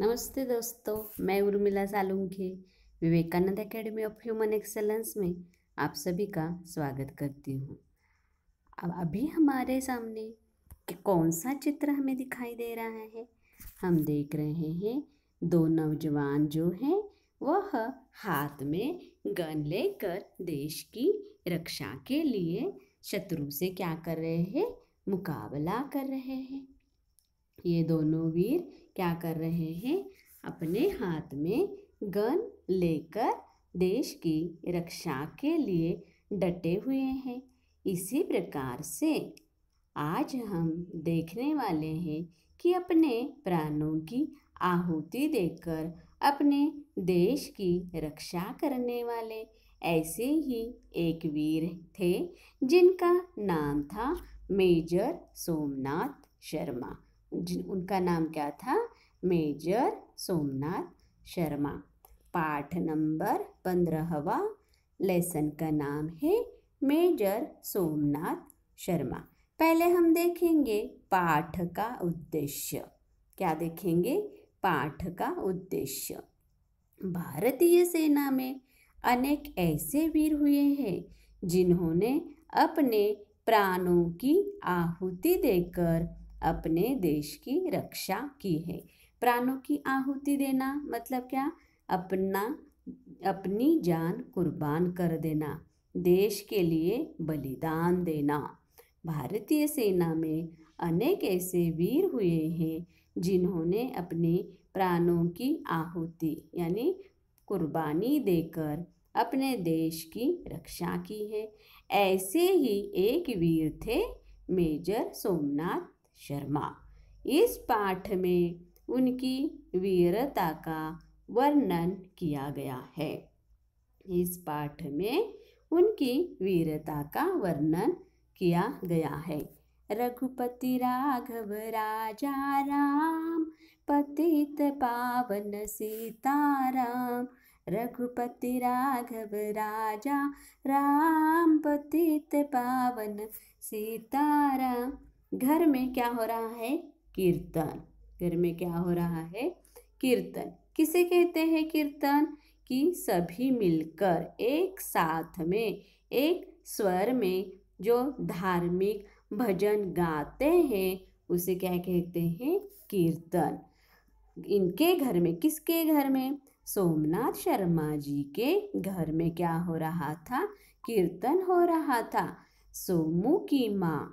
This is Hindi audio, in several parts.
नमस्ते दोस्तों मैं Urmila Salunkhe Vivekanand academy of human excellence में आप सभी का स्वागत करती हूँ अब अभी हमारे सामने कि कौन सा चित्र हमें दिखाई दे रहा है हम देख रहे हैं दो नौजवान जो हैं वह हाथ में गन लेकर देश की रक्षा के लिए शत्रु से क्या कर रहे हैं मुकाबला कर रहे हैं ये दोनों वीर क्या कर रहे हैं अपने हाथ में गन लेकर देश की रक्षा के लिए डटे हुए हैं इसी प्रकार से आज हम देखने वाले हैं कि अपने प्राणों की आहुति देकर अपने देश की रक्षा करने वाले ऐसे ही एक वीर थे जिनका नाम था मेजर सोमनाथ शर्मा जिन उनका नाम क्या था मेजर सोमनाथ शर्मा पाठ नंबर पंद्रहवा लेसन का नाम है मेजर सोमनाथ शर्मा पहले हम देखेंगे पाठ का उद्देश्य क्या देखेंगे पाठ का उद्देश्य भारतीय सेना में अनेक ऐसे वीर हुए हैं जिन्होंने अपने प्राणों की आहुति देकर अपने देश की रक्षा की है प्राणों की आहुति देना मतलब क्या अपना अपनी जान कुर्बान कर देना देश के लिए बलिदान देना भारतीय सेना में अनेक ऐसे वीर हुए हैं जिन्होंने अपने प्राणों की आहुति यानी कुर्बानी देकर अपने देश की रक्षा की है ऐसे ही एक वीर थे मेजर सोमनाथ शर्मा इस पाठ में उनकी वीरता का वर्णन किया गया है इस पाठ में उनकी वीरता का वर्णन किया गया है रघुपति राघव राजा राम पतित पावन सीताराम रघुपति राघव राजा राम पतित पावन सीताराम घर में क्या हो रहा है कीर्तन घर में क्या हो रहा है कीर्तन किसे कहते हैं कीर्तन कि सभी मिलकर एक साथ में एक स्वर में जो धार्मिक भजन गाते हैं उसे क्या कहते हैं कीर्तन इनके घर में किसके घर में सोमनाथ शर्मा जी के घर में क्या हो रहा था कीर्तन हो रहा था सोमू की माँ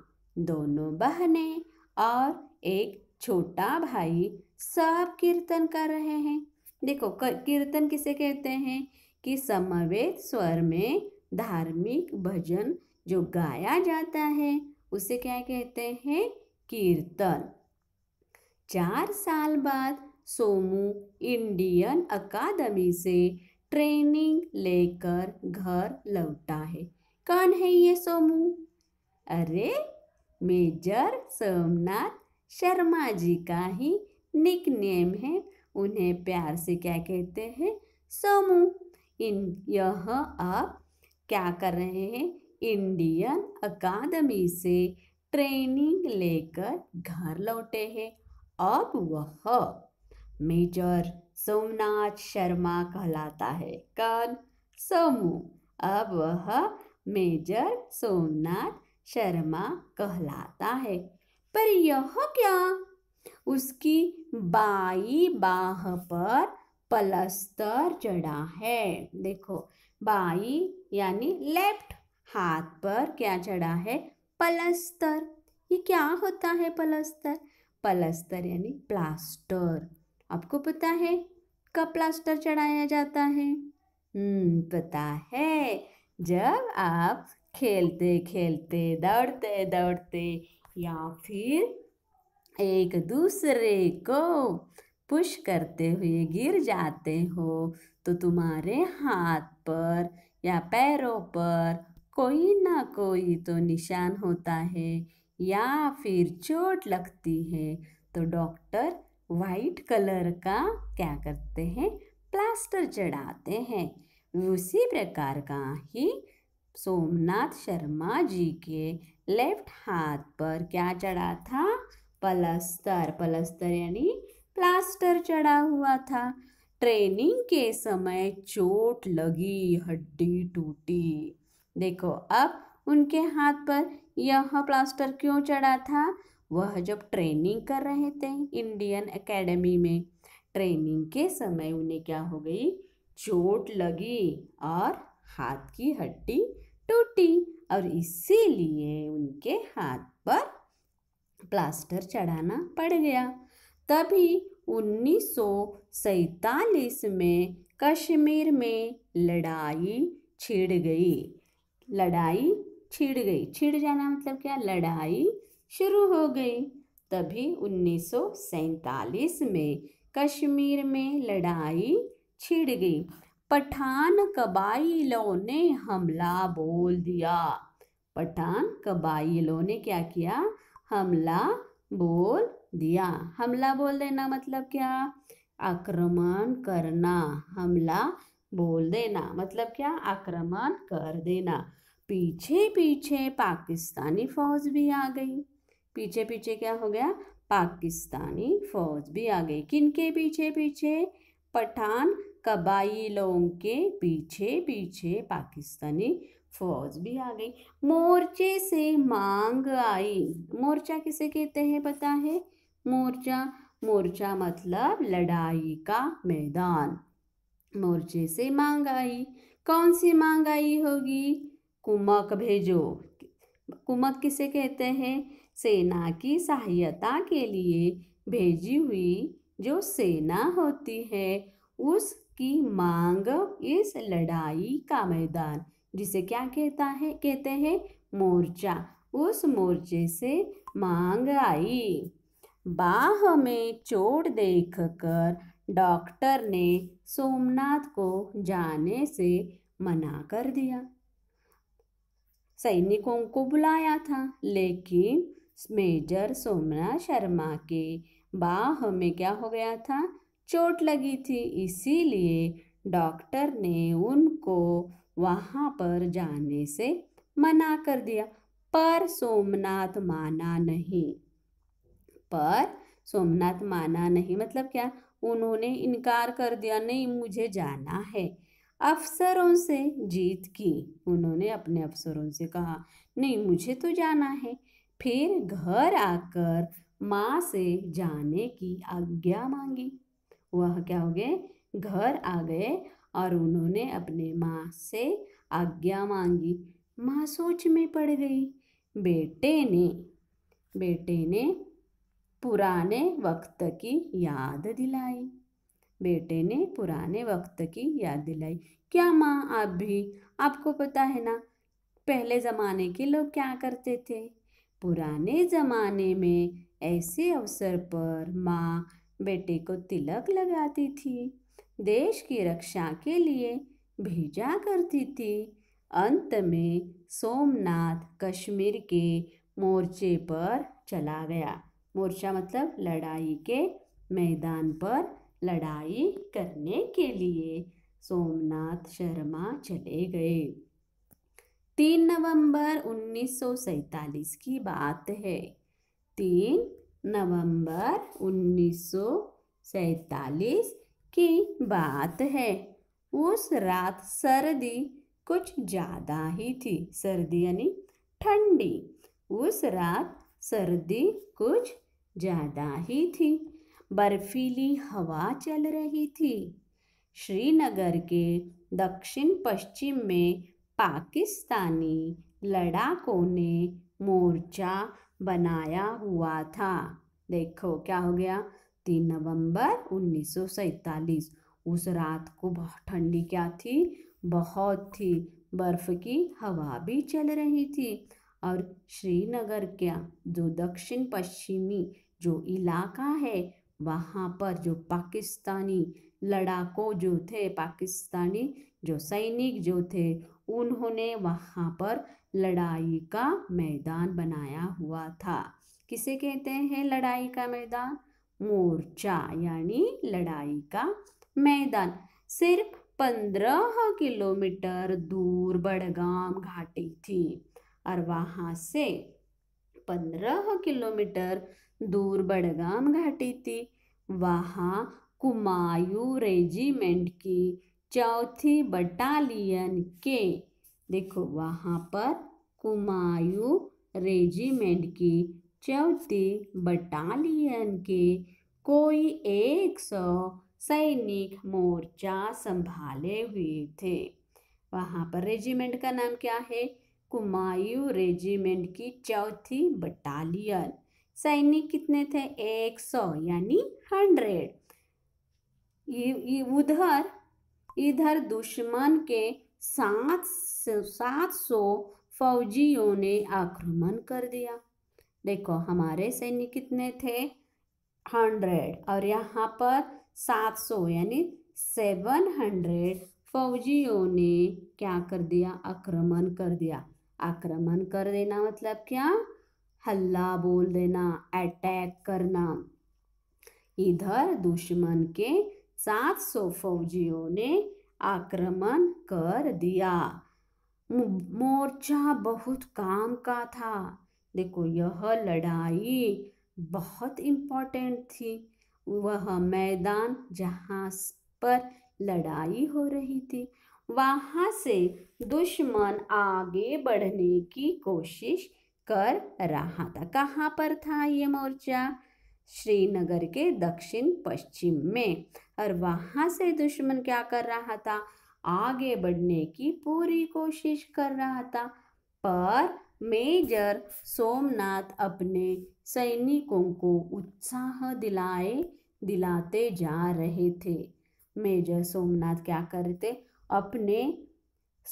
दोनों बहनें और एक छोटा भाई सब कीर्तन कर रहे हैं देखो कीर्तन किसे कहते हैं कि समवेत स्वर में धार्मिक भजन जो गाया जाता है उसे क्या कहते हैं कीर्तन चार साल बाद सोमू इंडियन अकादमी से ट्रेनिंग लेकर घर लौटा है कौन है ये सोमू अरे मेजर सोमनाथ शर्मा जी का ही निक नेम है उन्हें प्यार से क्या कहते हैं सोमू इन यह आप क्या कर रहे हैं इंडियन अकादमी से ट्रेनिंग लेकर घर लौटे हैं अब वह मेजर सोमनाथ शर्मा कहलाता है कौन सोमू अब वह मेजर सोमनाथ शर्मा कहलाता है पर यह क्या उसकी बाई बाह पर पलस्तर चढ़ा है देखो बाई यानी लेफ्ट हाथ पर क्या चढ़ा है पलस्तर ये क्या होता है पलस्तर पलस्तर यानी प्लास्टर आपको पता है कब प्लास्टर चढ़ाया जाता है हम्म पता है जब आप खेलते खेलते दौड़ते दौड़ते या फिर एक दूसरे को पुश करते हुए गिर जाते हो तो तुम्हारे हाथ पर या पैरों पर कोई ना कोई तो निशान होता है या फिर चोट लगती है तो डॉक्टर वाइट कलर का क्या करते हैं प्लास्टर चढ़ाते हैं उसी प्रकार का ही सोमनाथ शर्मा जी के लेफ्ट हाथ पर क्या चढ़ा था पलस्तर पलस्तर यानी प्लास्टर चढ़ा हुआ था ट्रेनिंग के समय चोट लगी हड्डी टूटी देखो अब उनके हाथ पर यह प्लास्टर क्यों चढ़ा था वह जब ट्रेनिंग कर रहे थे इंडियन एकेडमी में ट्रेनिंग के समय उन्हें क्या हो गई चोट लगी और हाथ की हड्डी टूटी और इसीलिए उनके हाथ पर प्लास्टर चढ़ाना पड़ गया तभी उन्नीस में कश्मीर में लड़ाई छिड़ गई लड़ाई छिड़ गई छिड़ जाना मतलब क्या लड़ाई शुरू हो गई तभी उन्नीस में कश्मीर में लड़ाई छिड़ गई पठान कबाइलों ने हमला बोल दिया पठान कबाइलों ने क्या किया हमला बोल दिया हमला बोल देना मतलब क्या आक्रमण करना हमला बोल देना मतलब क्या आक्रमण कर देना पीछे पीछे पाकिस्तानी फौज भी आ गई पीछे पीछे क्या हो गया पाकिस्तानी फौज भी आ गई किनके पीछे पीछे पठान कबाइलों के पीछे पीछे पाकिस्तानी फौज भी आ गई मोर्चे से मांग आई मोर्चा किसे कहते हैं पता है मोर्चा मोर्चा मतलब लड़ाई का मैदान मोर्चे से मांग आई कौन सी मांग आई होगी कुमक भेजो कुमक किसे कहते हैं सेना की सहायता के लिए भेजी हुई जो सेना होती है उस की मांग इस लड़ाई का मैदान जिसे क्या कहता है कहते हैं मोर्चा उस मोर्चे से मांग आई बाह में चोट देखकर डॉक्टर ने सोमनाथ को जाने से मना कर दिया सैनिकों को बुलाया था लेकिन मेजर सोमनाथ शर्मा के बाह में क्या हो गया था चोट लगी थी इसीलिए डॉक्टर ने उनको वहाँ पर जाने से मना कर दिया पर सोमनाथ माना नहीं पर सोमनाथ माना नहीं मतलब क्या उन्होंने इनकार कर दिया नहीं मुझे जाना है अफसरों से जीत की उन्होंने अपने अफसरों से कहा नहीं मुझे तो जाना है फिर घर आकर माँ से जाने की आज्ञा मांगी वह क्या हो गए घर आ गए और उन्होंने अपने माँ से आज्ञा मांगी माँ सोच में पड़ गई बेटे ने बेटे ने पुराने वक्त की याद दिलाई बेटे ने पुराने वक्त की याद दिलाई क्या माँ आप भी आपको पता है ना पहले ज़माने के लोग क्या करते थे पुराने ज़माने में ऐसे अवसर पर माँ बेटे को तिलक लगाती थी देश की रक्षा के लिए भेजा करती थी अंत में सोमनाथ कश्मीर के मोर्चे पर चला गया मोर्चा मतलब लड़ाई के मैदान पर लड़ाई करने के लिए सोमनाथ शर्मा चले गए तीन नवंबर 1947 की बात है तीन नवंबर उन्नीस की बात है उस रात सर्दी कुछ ज़्यादा ही थी सर्दी यानी ठंडी उस रात सर्दी कुछ ज़्यादा ही थी बर्फीली हवा चल रही थी श्रीनगर के दक्षिण पश्चिम में पाकिस्तानी लड़ाकों ने मोर्चा बनाया हुआ था देखो क्या हो गया तीन नवंबर उन्नीस उस रात को बहुत ठंडी क्या थी बहुत थी बर्फ़ की हवा भी चल रही थी और श्रीनगर क्या जो दक्षिण पश्चिमी जो इलाका है वहाँ पर जो पाकिस्तानी लड़ाकों जो थे पाकिस्तानी जो सैनिक जो थे उन्होंने वहाँ पर लड़ाई का मैदान बनाया हुआ था किसे कहते हैं लड़ाई का मैदान मोर्चा यानी लड़ाई का मैदान सिर्फ पंद्रह किलोमीटर दूर बड़गाम घाटी थी और वहाँ से पंद्रह किलोमीटर दूर बड़गाम घाटी थी वहाँ कुमायूं रेजिमेंट की चौथी बटालियन के देखो वहाँ पर कुमायूं रेजिमेंट की चौथी बटालियन के कोई एक सौ सैनिक मोर्चा संभाले हुए थे वहाँ पर रेजिमेंट का नाम क्या है कुमायूं रेजिमेंट की चौथी बटालियन सैनिक कितने थे एक सौ यानी हंड्रेड ये उधर इधर दुश्मन के सात सात सौ फौजियों ने आक्रमण कर दिया देखो हमारे सैनिक कितने थे हंड्रेड और यहाँ पर सात सौ यानी सेवन हंड्रेड फौजियों ने क्या कर दिया आक्रमण कर दिया आक्रमण कर देना मतलब क्या हल्ला बोल देना अटैक करना इधर दुश्मन के सात सौ फौजियों ने आक्रमण कर दिया मोर्चा बहुत काम का था देखो यह लड़ाई बहुत इम्पोर्टेंट थी वह मैदान जहाँ पर लड़ाई हो रही थी वहाँ से दुश्मन आगे बढ़ने की कोशिश कर रहा था कहाँ पर था ये मोर्चा श्रीनगर के दक्षिण पश्चिम में और वहाँ से दुश्मन क्या कर रहा था आगे बढ़ने की पूरी कोशिश कर रहा था पर मेजर सोमनाथ अपने सैनिकों को उत्साह दिलाए दिलाते जा रहे थे मेजर सोमनाथ क्या कर रहे थे अपने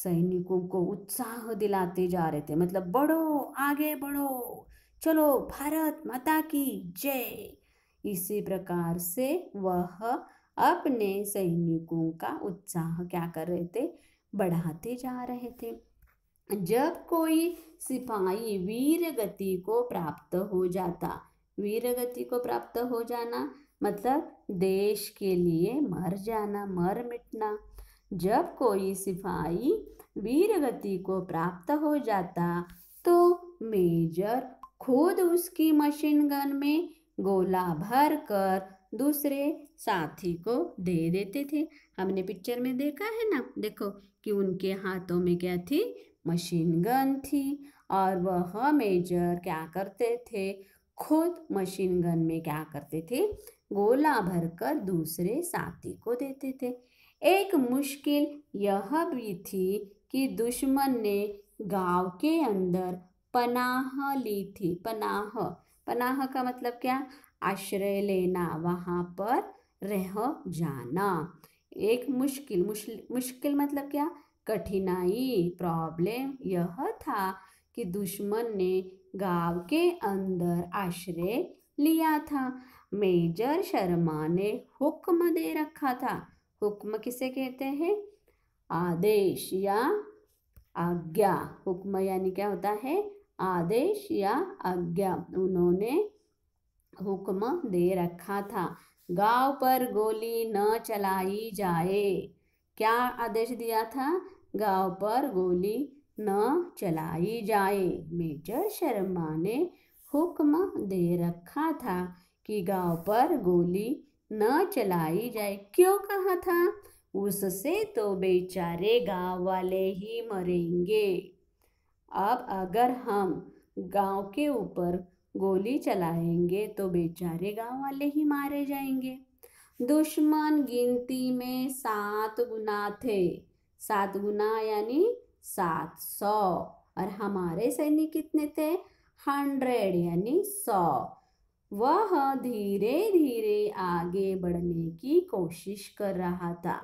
सैनिकों को उत्साह दिलाते जा रहे थे मतलब बढ़ो आगे बढ़ो चलो भारत माता की जय इसी प्रकार से वह अपने सैनिकों का उत्साह क्या कर रहे थे बढ़ाते जा रहे थे जब कोई सिपाही वीर गति को प्राप्त हो जाता वीर गति को प्राप्त हो जाना मतलब देश के लिए मर जाना मर मिटना जब कोई सिपाही वीर गति को प्राप्त हो जाता तो मेजर खुद उसकी मशीन गन में गोला भर कर दूसरे साथी को दे देते थे हमने पिक्चर में देखा है ना देखो कि उनके हाथों में क्या थी मशीन गन थी और वह मेजर क्या करते थे खुद मशीन गन में क्या करते थे गोला भर कर दूसरे साथी को देते थे एक मुश्किल यह भी थी कि दुश्मन ने गांव के अंदर पनाह ली थी पनाह पनाह का मतलब क्या आश्रय लेना वहाँ पर रह जाना एक मुश्किल मुश्किल मुश्किल मतलब क्या कठिनाई प्रॉब्लम यह था कि दुश्मन ने गांव के अंदर आश्रय लिया था मेजर शर्मा ने हुक्म दे रखा था हुक्म किसे कहते हैं आदेश या आज्ञा हुक्म यानी क्या होता है आदेश या आज्ञा उन्होंने हुक्म दे रखा था गांव पर गोली न चलाई जाए क्या आदेश दिया था गांव पर गोली न चलाई जाए मेजर शर्मा ने हुक्म दे रखा था कि गांव पर गोली न चलाई जाए क्यों कहा था उससे तो बेचारे गांव वाले ही मरेंगे अब अगर हम गांव के ऊपर गोली चलाएंगे तो बेचारे गांव वाले ही मारे जाएंगे दुश्मन गिनती में सात गुना थे सात गुना यानी सात सौ और हमारे सैनिक कितने थे हंड्रेड यानी सौ वह धीरे धीरे आगे बढ़ने की कोशिश कर रहा था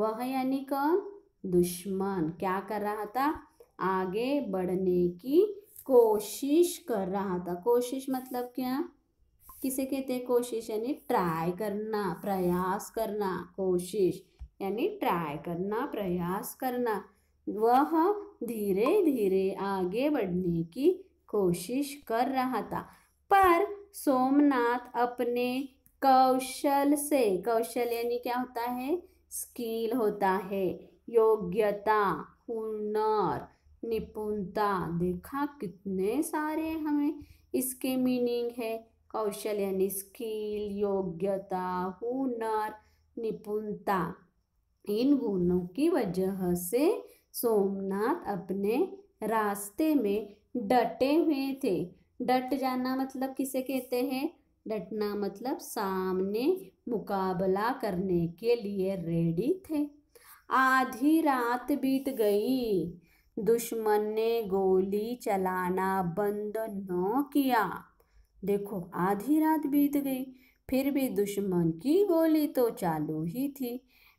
वह यानी कौन दुश्मन क्या कर रहा था आगे बढ़ने की कोशिश कर रहा था कोशिश मतलब क्या किसे कहते हैं कोशिश यानी ट्राई करना प्रयास करना कोशिश यानी ट्राई करना प्रयास करना वह धीरे धीरे आगे बढ़ने की कोशिश कर रहा था पर सोमनाथ अपने कौशल से कौशल यानी क्या होता है स्किल होता है योग्यता हुनर निपुणता देखा कितने सारे हमें इसके मीनिंग है कौशल यानी स्किल योग्यता हुनर निपुणता इन गुणों की वजह से सोमनाथ अपने रास्ते में डटे हुए थे डट जाना मतलब किसे कहते हैं डटना मतलब सामने मुकाबला करने के लिए रेडी थे आधी रात बीत गई दुश्मन ने गोली चलाना बंद न किया देखो आधी रात बीत गई फिर भी दुश्मन की गोली तो चालू ही थी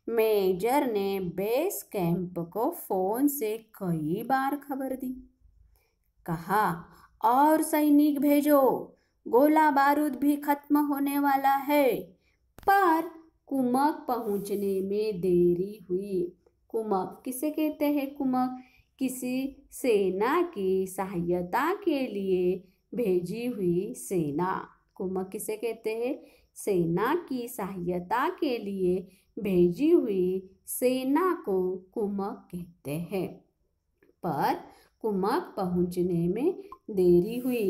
मेजर ने बेस कैंप को फोन से कई बार खबर दी कहा और सैनिक भेजो गोला बारूद भी खत्म होने वाला है पर कुमक पहुंचने में देरी हुई कुमक किसे कहते हैं कुमक किसी सेना की सहायता के लिए भेजी हुई सेना कुमक किसे कहते हैं सेना की सहायता के लिए भेजी हुई सेना को कुमक कहते हैं पर कुमक पहुंचने में देरी हुई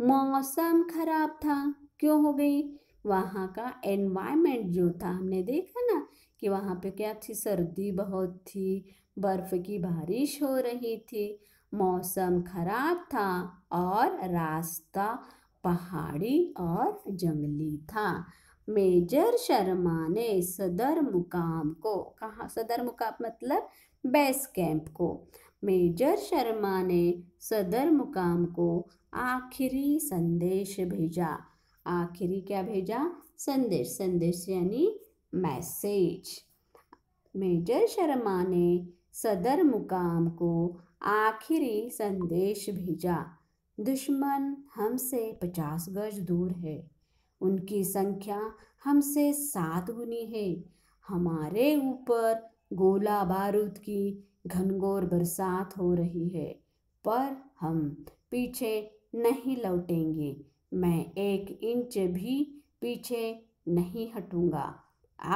मौसम खराब था क्यों हो गई वहाँ का एनवायरनमेंट जो था हमने देखा ना कि वहाँ पे क्या थी सर्दी बहुत थी बर्फ की बारिश हो रही थी मौसम खराब था और रास्ता पहाड़ी और जंगली था मेजर शर्मा ने सदर मुकाम को कहा सदर मुकाम मतलब बेस कैंप को मेजर शर्मा ने सदर मुकाम को आखिरी संदेश भेजा आखिरी क्या भेजा संदेश संदेश यानी मैसेज मेजर शर्मा ने सदर मुकाम को आखिरी संदेश भेजा दुश्मन हमसे पचास गज दूर है उनकी संख्या हमसे सात गुनी है हमारे ऊपर गोला बारूद की घनघोर बरसात हो रही है पर हम पीछे नहीं लौटेंगे मैं एक इंच भी पीछे नहीं हटूंगा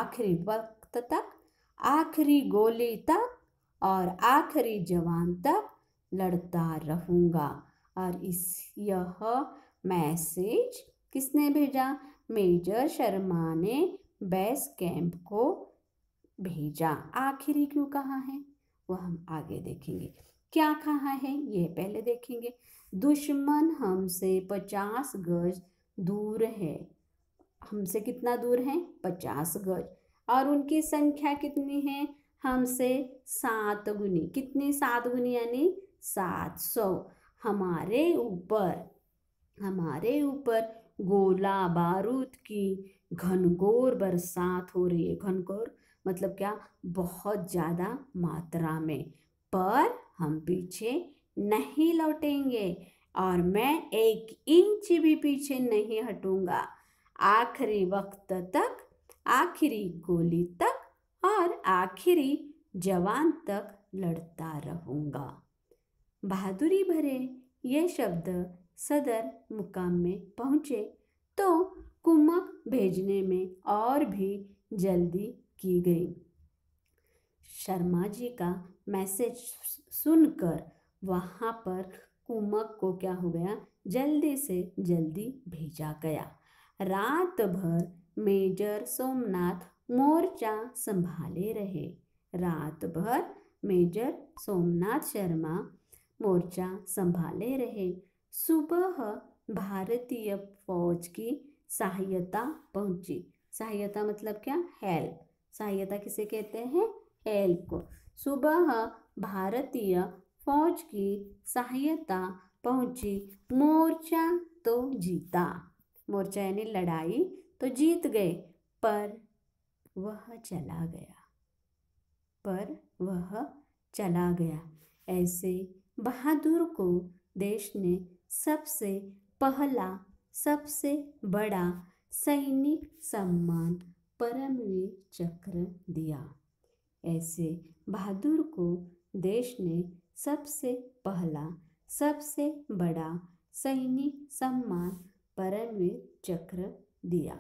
आखिरी वक्त तक आखिरी गोली तक और आखिरी जवान तक लड़ता रहूँगा और इस यह मैसेज किसने भेजा मेजर शर्मा ने बेस कैंप को भेजा आखिरी क्यों कहा है वह हम आगे देखेंगे क्या कहा है ये पहले देखेंगे दुश्मन हमसे पचास गज दूर है हमसे कितना दूर है पचास गज और उनकी संख्या कितनी है हमसे सात गुनी कितनी सात गुनी यानी सात सौ हमारे ऊपर हमारे ऊपर गोला बारूद की घनघोर बरसात हो रही है घनघोर मतलब क्या बहुत ज़्यादा मात्रा में पर हम पीछे नहीं लौटेंगे और मैं एक इंच भी पीछे नहीं हटूंगा आखिरी वक्त तक आखिरी गोली तक और आखिरी जवान तक लड़ता रहूँगा बहादुरी भरे ये शब्द सदर मुकाम में पहुँचे तो कुमक भेजने में और भी जल्दी की गई शर्मा जी का मैसेज सुनकर वहाँ पर कुमक को क्या हो गया जल्दी से जल्दी भेजा गया रात भर मेजर सोमनाथ मोर्चा संभाले रहे रात भर मेजर सोमनाथ शर्मा मोर्चा संभाले रहे सुबह भारतीय फौज की सहायता पहुंची सहायता मतलब क्या हेल्प सहायता किसे कहते हैं हेल्प को सुबह भारतीय फौज की सहायता पहुंची मोर्चा तो जीता मोर्चा यानी लड़ाई तो जीत गए पर वह चला गया पर वह चला गया ऐसे बहादुर को देश ने सबसे पहला सबसे बड़ा सैनिक सम्मान परमवीर चक्र दिया ऐसे बहादुर को देश ने सबसे पहला सबसे बड़ा सैनिक सम्मान परमवीर चक्र दिया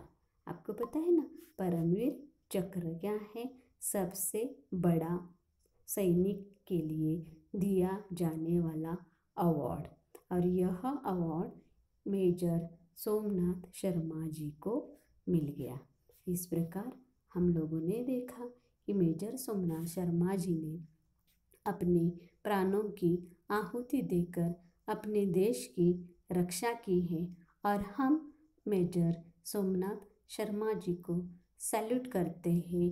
आपको पता है ना परमवीर चक्र क्या है सबसे बड़ा सैनिक के लिए दिया जाने वाला अवार्ड और यह अवार्ड मेजर सोमनाथ शर्मा जी को मिल गया इस प्रकार हम लोगों ने देखा कि मेजर सोमनाथ शर्मा जी ने अपने प्राणों की आहुति देकर अपने देश की रक्षा की है और हम मेजर सोमनाथ शर्मा जी को सैल्यूट करते हैं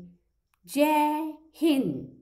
जय हिंद